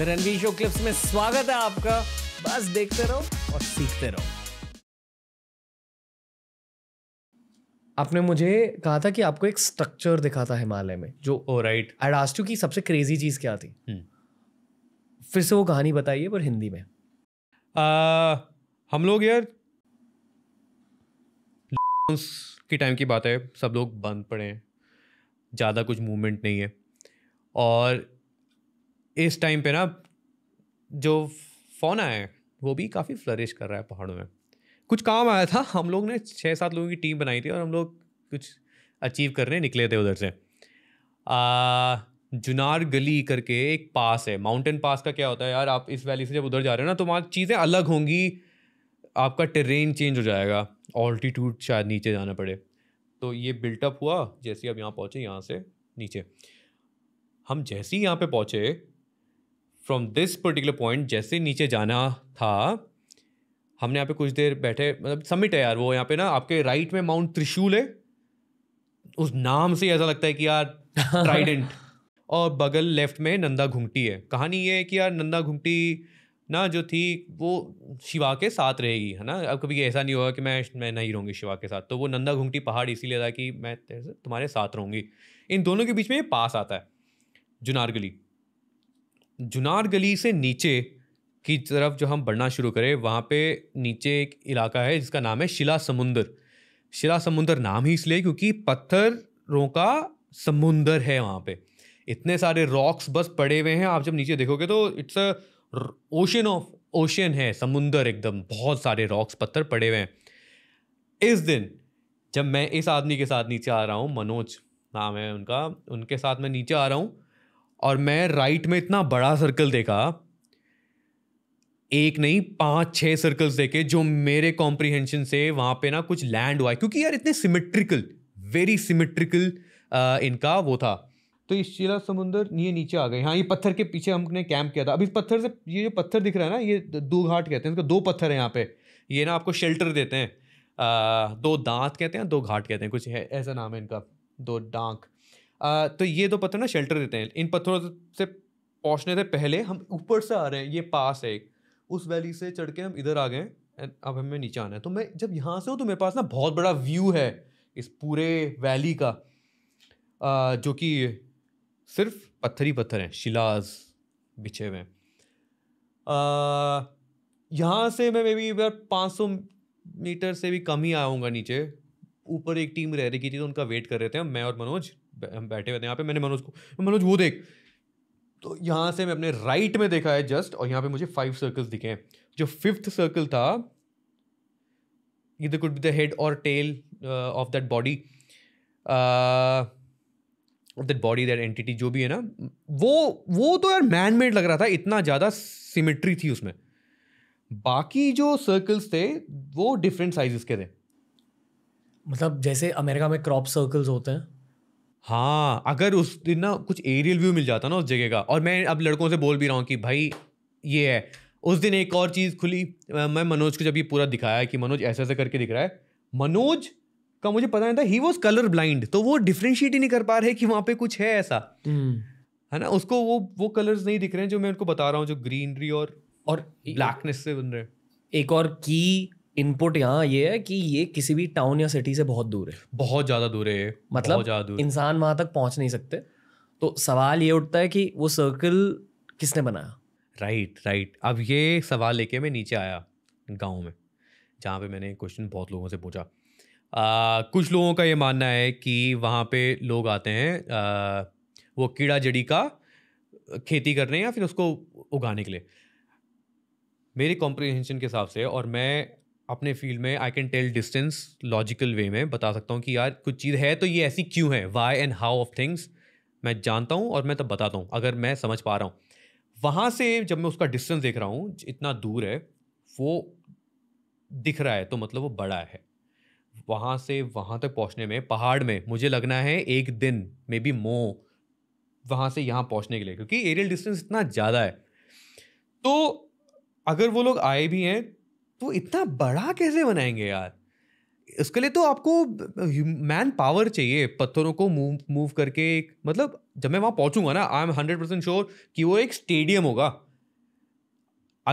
Ranveer show clips में स्वागत है आपका बस देखते रहो और सीखते रहो आपने मुझे कहा था कि आपको एक स्ट्रक्चर दिखा था हिमालय में जो oh right I asked you की सबसे क्रेजी चीज क्या थी hmm. फिर से वो कहानी बताइए पर हिंदी में आ, हम लोग यार की टाइम की बात है सब लोग बंद पड़े हैं ज़्यादा कुछ मूवमेंट नहीं है और इस टाइम पे ना जो फोना है वो भी काफ़ी फ्लरिश कर रहा है पहाड़ों में कुछ काम आया था हम लोग ने छः सात लोगों की टीम बनाई थी और हम लोग कुछ अचीव करने निकले थे उधर से जुनार गली करके एक पास है माउंटेन पास का क्या होता है यार आप इस वैली से जब उधर जा रहे हो ना तो वहाँ चीज़ें अलग होंगी आपका टेरेन चेंज हो जाएगा ऑल्टीट्यूड शायद नीचे जाना पड़े तो ये बिल्टअप हुआ जैसे अब यहाँ पहुँचे यहाँ से नीचे हम जैसे ही यहाँ पे पहुँचे फ्रॉम दिस पर्टिकुलर पॉइंट जैसे नीचे जाना था हमने यहाँ पे कुछ देर बैठे मतलब समिट है यार वो यहाँ पे ना आपके राइट में माउंट त्रिशूल है उस नाम से ऐसा लगता है कि यार ट्राइडेंट और बगल लेफ्ट में नंदा घुमटी है कहानी ये है कि यार नंदा घुमटी ना जो थी वो शिवा के साथ रहेगी है ना अब कभी ऐसा नहीं होगा कि मैं मैं नहीं रहूँगी शिवा के साथ तो वो नंदा घुमटी पहाड़ इसीलिए था कि मैं तुम्हारे साथ रहूँगी इन दोनों के बीच में ये पास आता है जुनारगली जुनार गली से नीचे की तरफ जो हम बढ़ना शुरू करें वहाँ पे नीचे एक इलाका है जिसका नाम है शिला समुंदर शिला समुंदर नाम ही इसलिए क्योंकि पत्थरों का समुंदर है वहाँ पे इतने सारे रॉक्स बस पड़े हुए हैं आप जब नीचे देखोगे तो it's a ocean of ocean है समुंदर एकदम बहुत सारे रॉक्स पत्थर पड़े हुए हैं इस दिन जब मैं इस आदमी के साथ नीचे आ रहा हूँ मनोज नाम है उनका उनके साथ मैं नीचे आ रहा हूँ और मैं राइट में इतना बड़ा सर्कल देखा एक नहीं पांच छह सर्कल्स देखे जो मेरे कॉम्प्रिहेंशन से वहां पे ना कुछ लैंड हुआ क्योंकि यार इतने सिमेट्रिकल वेरी सिमेट्रिकल इनका वो था तो इस शिला समुंदर ये नीचे आ गए हाँ ये पत्थर के पीछे हमने कैंप किया था अब इस पत्थर से ये जो पत्थर दिख रहा है ना ये दो घाट कहते हैं इसको दो पत्थर है यहाँ पे ये ना आपको शेल्टर देते हैं आ, दो दांत कहते हैं दो घाट कहते हैं कुछ है ऐसा नाम है इनका दो डांक आ, तो ये दो पत्थर ना शेल्टर देते हैं इन पत्थरों से पहुँचने से पहले हम ऊपर से आ रहे हैं ये पास है एक उस वैली से चढ़ के हम इधर आ गए एंड अब हमें नीचे आना है तो मैं जब यहाँ से हूँ तो मेरे पास ना बहुत बड़ा व्यू है इस पूरे वैली का आ, जो कि सिर्फ पत्थर ही पत्थर हैं शिलाज बिछे हुए यहाँ से मैं मे बी पाँच सौ मीटर से भी कम ही आऊँगा नीचे ऊपर एक टीम रह रही थी तो उनका वेट कर रहे थे मैं और मनोज हम बैठे हुए थे यहाँ पे मैंने मनोज को मनोज वो देख तो यहाँ से मैं अपने राइट में देखा है जस्ट और यहाँ पे मुझे फाइव सर्कल्स दिखे हैं जो फिफ्थ सर्कल था इधर कुड बी द हेड और tail of that body of that body that entity जो भी है ना वो वो तो यार मैन मेड लग रहा था इतना ज़्यादा सिमेट्री थी उसमें बाकी जो सर्कल्स थे वो डिफरेंट साइज के थे मतलब जैसे अमेरिका में क्रॉप सर्कल्स होते हैं हाँ अगर उस दिन ना कुछ एरियल व्यू मिल जाता ना उस जगह का और मैं अब लड़कों से बोल भी रहा हूँ कि भाई ये है उस दिन एक और चीज़ खुली मैं मनोज को जब ये पूरा दिखाया कि मनोज ऐसे ऐसे करके दिख रहा है मनोज का मुझे पता नहीं था ही वॉज कलर ब्लाइंड तो वो डिफ्रेंशिएट ही नहीं कर पा रहे कि वहाँ पे कुछ है ऐसा हम्म। है ना उसको वो वो कलर्स नहीं दिख रहे हैं जो मैं उनको बता रहा हूँ जो ग्रीनरी और और ब्लैकनेस से बन रहे हैं एक और की इनपुट यहाँ ये है कि ये किसी भी टाउन या सिटी से बहुत दूर है बहुत ज़्यादा दूर है मतलब इंसान वहाँ तक पहुँच नहीं सकते तो सवाल ये उठता है कि वो सर्कल किसने बनाया राइट राइट अब ये सवाल लेके मैं नीचे आया गाँव में जहाँ पे मैंने क्वेश्चन बहुत लोगों से पूछा आ, कुछ लोगों का ये मानना है कि वहाँ पे लोग आते हैं आ, वो कीड़ा जड़ी का खेती करने या फिर उसको उगाने के लिए मेरे कॉम्प्रिहेंशन के हिसाब से और मैं अपने फील्ड में I can tell distance logical way में बता सकता हूँ कि यार कुछ चीज़ है तो ये ऐसी क्यों है why and how of things मैं जानता हूँ और मैं तब बताता हूँ अगर मैं समझ पा रहा हूँ वहाँ से जब मैं उसका डिस्टेंस देख रहा हूँ इतना दूर है वो दिख रहा है तो मतलब वो बड़ा है वहाँ से वहाँ तक पहुँचने में पहाड़ में मुझे लगना है एक दिन मे बी मो वहाँ से यहाँ पहुँचने के लिए क्योंकि एरियल डिस्टेंस इतना ज़्यादा है तो अगर वो लोग आए भी हैं वो इतना बड़ा कैसे बनाएंगे यार उसके लिए तो आपको मैन पावर चाहिए पत्थरों को मूव मूव करके एक मतलब जब मैं वहां पहुंचूंगा ना I am hundred percent sure कि वो एक स्टेडियम होगा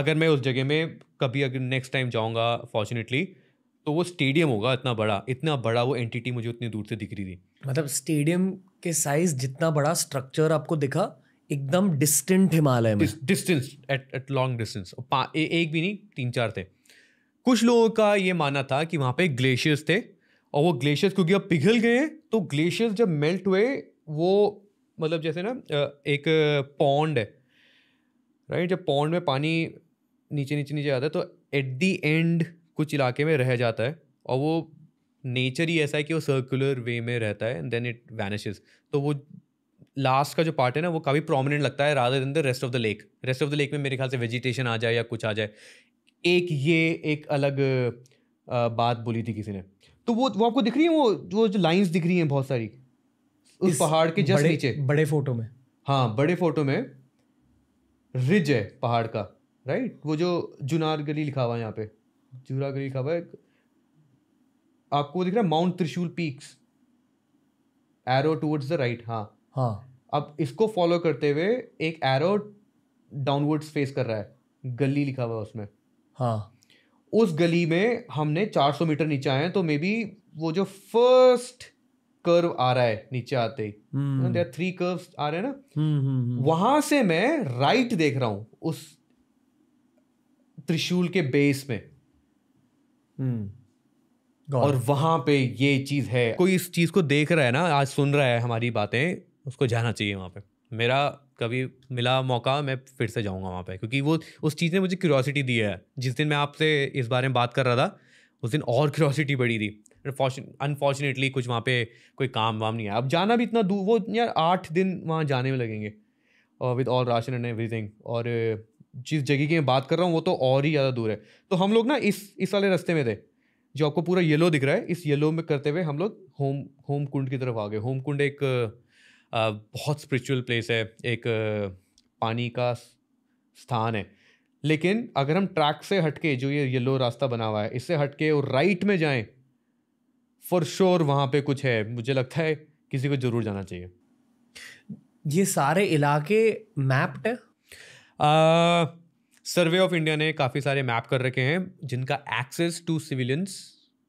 अगर मैं उस जगह में कभी अगर नेक्स्ट टाइम जाऊँगा फॉर्चुनेटली तो वो स्टेडियम होगा इतना बड़ा इतना बड़ा वो एंटिटी मुझे उतनी दूर से दिख रही थी मतलब स्टेडियम के साइज जितना बड़ा स्ट्रक्चर आपको दिखा एकदम डिस्टेंट हिमालय में distance at at long distance एक भी नहीं तीन चार थे कुछ लोगों का ये मानना था कि वहाँ पे ग्लेशियर्स थे और वो ग्लेशियर्स क्योंकि अब पिघल गए तो ग्लेशियर्स जब मेल्ट हुए वो मतलब जैसे ना एक पौंड है राइट जब पौंड में पानी नीचे नीचे नीचे आता है तो एट दी एंड कुछ इलाके में रह जाता है और वो नेचर ही ऐसा है कि वो सर्कुलर वे में रहता है देन इट वैनिशेज तो वो लास्ट का जो पार्ट है ना वो काफ़ी प्रोमिनेंट लगता है rather than the rest of the lake rest of the lake में मेरे ख्याल से वेजिटेशन आ जाए या कुछ आ जाए एक ये एक अलग बात बोली थी किसी ने तो वो वो आपको दिख रही है वो वो जो लाइंस दिख रही हैं बहुत सारी उस पहाड़ के जस्ट नीचे बड़े फोटो में हाँ बड़े फोटो में रिज है पहाड़ का राइट वो जो जुनार गली लिखा हुआ है यहाँ पे जुरा गली लिखा हुआ है आपको दिख रहा है mount Trishul peaks arrow towards the right हाँ हाँ अब इसको फॉलो करते हुए एक एरो डाउनवर्ड्स फेस कर रहा है गली लिखा हुआ है उसमें हाँ उस गली में हमने 400 मीटर नीचे आए हैं तो मे बी वो जो फर्स्ट कर्व आ रहा है नीचे आते ही थ्री हम्म। कर्व आ रहे हैं ना हम्म, हम्म, वहां से मैं राइट देख रहा हूँ उस त्रिशूल के बेस में और वहां पे ये चीज है कोई इस चीज को देख रहा है ना आज सुन रहा है हमारी बातें उसको जाना चाहिए वहां पे मेरा कभी मिला मौका मैं फिर से जाऊँगा वहाँ पर क्योंकि वो उस चीज़ ने मुझे क्यूरोसिटी दी है जिस दिन मैं आपसे इस बारे में बात कर रहा था उस दिन और क्यूरोसिटी बढ़ी थी अनफॉर्चुनेटली कुछ वहाँ पे कोई काम वाम नहीं आया अब जाना भी इतना दूर वो यार आठ दिन वहाँ जाने में लगेंगे और with all ration and everything और जिस जगह की मैं बात कर रहा हूँ वो तो और ही ज़्यादा दूर है तो हम लोग ना इस इस वाले रास्ते में थे जो आपको पूरा येलो दिख रहा है इस येलो में करते हुए हम लोग होम होम कुंड की तरफ आ गए होम कुंड एक बहुत स्पिरिचुअल प्लेस है एक पानी का स्थान है लेकिन अगर हम ट्रैक से हटके जो ये येलो रास्ता बना हुआ है इससे हटके और राइट में जाएं फॉर श्योर sure वहाँ पे कुछ है मुझे लगता है किसी को ज़रूर जाना चाहिए ये सारे इलाके मैप्ड है सर्वे ऑफ इंडिया ने काफ़ी सारे मैप कर रखे हैं जिनका एक्सेस टू सिविलियंस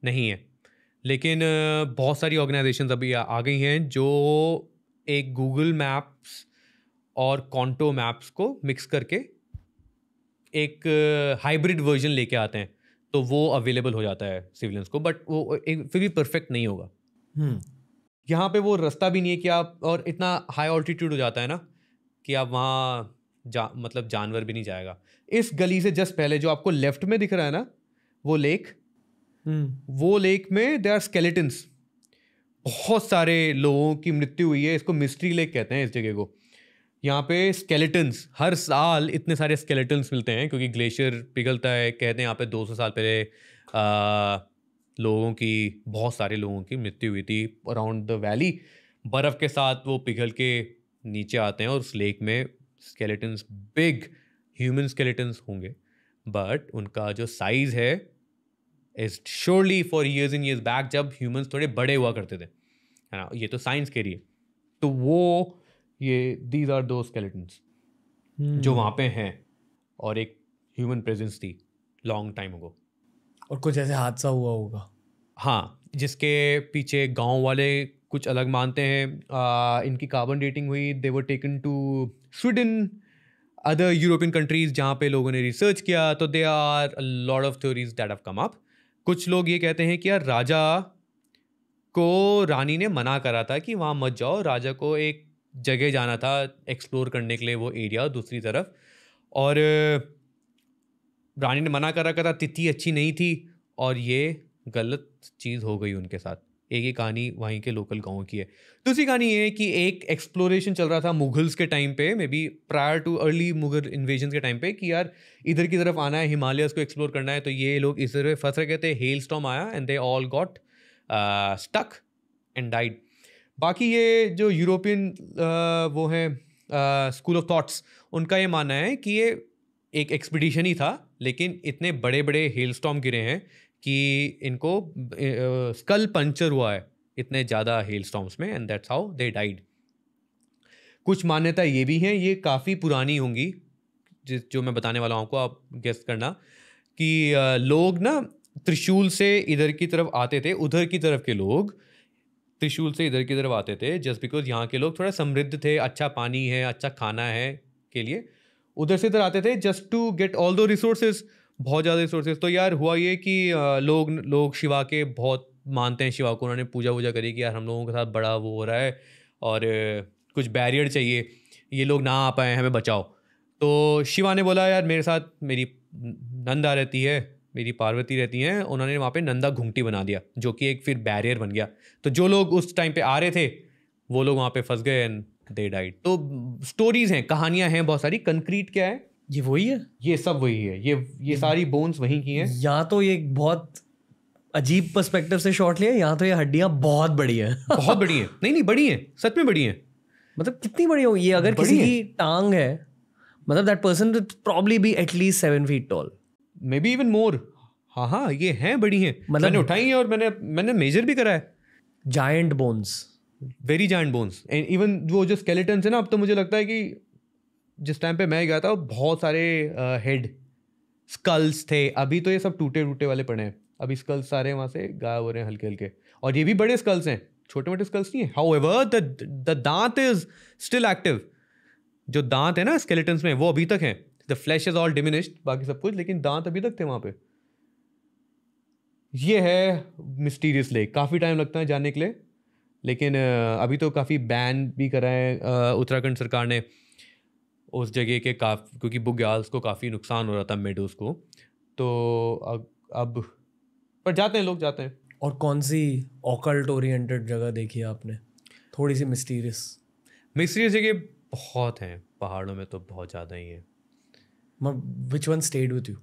नहीं है लेकिन बहुत सारी ऑर्गेनाइजेशन अभी आ गई हैं जो एक गूगल मैप्स और कॉन्टो मैप्स को मिक्स करके एक हाइब्रिड uh, वर्जन लेके आते हैं तो वो अवेलेबल हो जाता है सिविलियंस को बट वो एक फिर भी परफेक्ट नहीं होगा hmm. यहाँ पे वो रास्ता भी नहीं है कि आप और इतना हाई ऑल्टीट्यूड हो जाता है ना कि आप वहाँ जा मतलब जानवर भी नहीं जाएगा इस गली से जस्ट पहले जो आपको लेफ्ट में दिख रहा है ना वो लेक hmm. हम्म। वो लेक में दे आर स्केलेटन्स बहुत सारे लोगों की मृत्यु हुई है इसको मिस्ट्री लेक कहते हैं इस जगह को यहाँ पे स्केलेटन्स हर साल इतने सारे स्केलेटन्स मिलते हैं क्योंकि ग्लेशियर पिघलता है कहते हैं यहाँ पे 200 साल पहले लोगों की बहुत सारे लोगों की मृत्यु हुई थी अराउंड द वैली बर्फ़ के साथ वो पिघल के नीचे आते हैं और उस लेक में स्केलेटन्स बिग ह्यूमन स्केलेटन्स होंगे बट उनका जो साइज़ है is surely for years in years back जब ह्यूमन्स थोड़े बड़े हुआ करते थे है ना ये तो साइंस के लिए तो वो ये दीज आर दो स्केलेटन्स जो hmm. वहाँ पे हैं और एक ह्यूमन प्रेजेंस थी लॉन्ग टाइम अगो और कुछ ऐसे हादसा हुआ होगा हाँ जिसके पीछे गांव वाले कुछ अलग मानते हैं आ, इनकी कार्बन डेटिंग हुई they were taken to Sweden other European countries जहाँ पे लोगों ने रिसर्च किया तो they are lot of theories that have come up कुछ लोग ये कहते हैं कि यार राजा को रानी ने मना करा था कि वहाँ मत जाओ राजा को एक जगह जाना था एक्सप्लोर करने के लिए वो एरिया दूसरी तरफ और रानी ने मना कर रखा था तिथि अच्छी नहीं थी और ये गलत चीज़ हो गई उनके साथ एक ही कहानी वहीं के लोकल गाँव की है दूसरी कहानी ये है कि एक एक्सप्लोरेशन चल रहा था मुगल्स के टाइम पे may be prior to early Mughal invasion के टाइम पे कि यार इधर की तरफ आना है हिमालयस को एक्सप्लोर करना है तो ये लोग इस तरह फंस रहे थे हेल स्टॉम आया and they all got stuck and died बाकी ये जो यूरोपियन uh, वो हैं स्कूल ऑफ थॉट्स उनका ये मानना है कि ये एक एक्सपीडिशन ही था लेकिन इतने बड़े बड़े हेल स्टॉम गिरे हैं कि इनको स्कल पंचर हुआ है इतने ज़्यादा हेल स्टॉम्स में and that's how they died कुछ मान्यता ये भी हैं ये काफ़ी पुरानी होंगी जिस जो मैं बताने वाला हूँ आपको आप गेस करना कि लोग ना त्रिशूल से इधर की तरफ आते थे उधर की तरफ के लोग त्रिशूल से इधर की तरफ आते थे जस्ट बिकॉज यहाँ के लोग थोड़ा समृद्ध थे अच्छा पानी है अच्छा खाना है के लिए उधर से इधर आते थे just to get all those resources बहुत ज़्यादा रिसोर्सेज तो यार हुआ ये कि लोग लोग शिवा के बहुत मानते हैं शिवा को उन्होंने पूजा वूजा करी कि यार हम लोगों के साथ बड़ा वो हो रहा है और कुछ बैरियर चाहिए ये लोग ना आ पाए हमें बचाओ तो शिवा ने बोला यार मेरे साथ मेरी नंदा रहती है मेरी पार्वती रहती हैं उन्होंने वहाँ पे नंदा घुंघटी बना दिया जो कि एक फिर बैरियर बन गया तो जो लोग उस टाइम पे आ रहे थे वो लोग वहाँ पे फंस गए एंड दे डाइट तो स्टोरीज हैं कहानियां हैं बहुत सारी कंक्रीट क्या है ये वही है ये सब वही है ये ये सारी बोन्स वही की हैं या तो ये बहुत अजीब पर्सपेक्टिव से शॉट लिया या तो ये हड्डियां बहुत बड़ी हैं बहुत बड़ी हैं नहीं नहीं बड़ी हैं सच में बड़ी हैं मतलब कितनी बड़ी होगी ये अगर किसी की टांग है मतलब that person probably be at least seven feet tall may be even more हाँ हाँ ये हैं बड़ी हैं मतलब मैंने उठाई है और मैंने मैंने मेजर भी करा है giant bones very giant bones and even वो जो स्केलेटन है ना अब तो मुझे लगता है कि जिस टाइम पे मैं गया था बहुत सारे हेड uh, स्कल्स थे अभी तो ये सब टूटे टूटे वाले पड़े हैं अभी स्कल्स सारे वहाँ से गायब हो रहे हैं हल्के हल्के और ये भी बड़े स्कल्स हैं छोटे मोटे स्कल्स नहीं है हाउ एवर द दांत इज स्टिल एक्टिव जो दांत है ना स्केलेटन्स में वो अभी तक हैं the flesh is all diminished बाकी सब कुछ लेकिन दांत अभी तक थे वहाँ पे ये है मिस्टीरियस लेक काफ़ी टाइम लगता है जाने के लिए लेकिन अभी तो काफ़ी बैन भी करा है उत्तराखंड सरकार ने उस जगह के काफ क्योंकि बुग्याल्स को काफ़ी नुकसान हो रहा था मेडोज़ को तो अब अब पर जाते हैं लोग जाते हैं और कौन सी ओकल्ट ओरिएंटेड जगह देखी है आपने थोड़ी सी मिस्टीरियस मिस्टीरियस जगह बहुत हैं पहाड़ों में तो बहुत ज़्यादा ही है which one stayed with you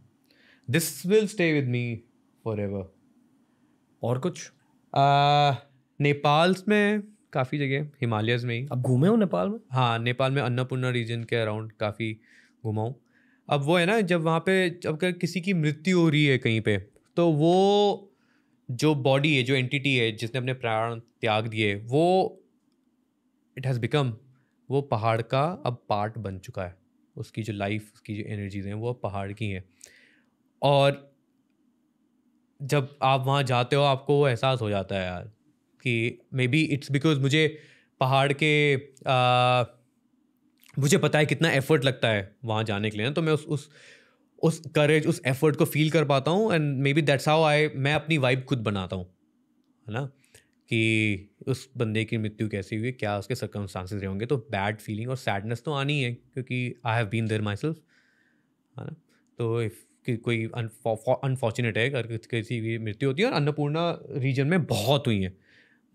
this will stay with me forever और कुछ uh, नेपाल में काफ़ी जगह हिमालयस में ही अब घूमे हो नेपाल में हाँ नेपाल में अन्नपूर्णा रीजन के अराउंड काफ़ी घूमाऊँ अब वो है ना जब वहाँ पे अगर किसी की मृत्यु हो रही है कहीं पे तो वो जो बॉडी है जो एंटिटी है जिसने अपने प्राण त्याग दिए वो इट हैज़ बिकम वो पहाड़ का अब पार्ट बन चुका है उसकी जो लाइफ उसकी जो एनर्जीज हैं वो अब पहाड़ की हैं और जब आप वहाँ जाते हो आपको वो एहसास हो जाता है यार कि मे बी इट्स बिकॉज मुझे पहाड़ के आ, मुझे पता है कितना एफर्ट लगता है वहाँ जाने के लिए ना तो मैं उस उस उस करेज उस एफर्ट को फील कर पाता हूँ and may be that's how I मैं अपनी वाइब खुद बनाता हूँ है ना कि उस बंदे की मृत्यु कैसी हुई क्या उसके सर्कमस्टांसिस रहे होंगे तो बैड फीलिंग और सैडनेस तो आनी है क्योंकि I have been there myself है ना तो इफ़ कि कोई अनफॉर्चुनेट है अगर किसी की मृत्यु होती है और अन्नपूर्णा रीजन में बहुत हुई हैं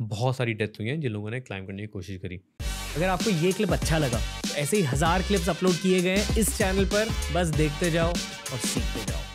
बहुत सारी डेथ हुई हैं जिन लोगों ने क्लाइम करने की कोशिश करी अगर आपको ये क्लिप अच्छा लगा तो ऐसे ही हज़ार क्लिप्स अपलोड किए गए हैं इस चैनल पर बस देखते जाओ और सीखते जाओ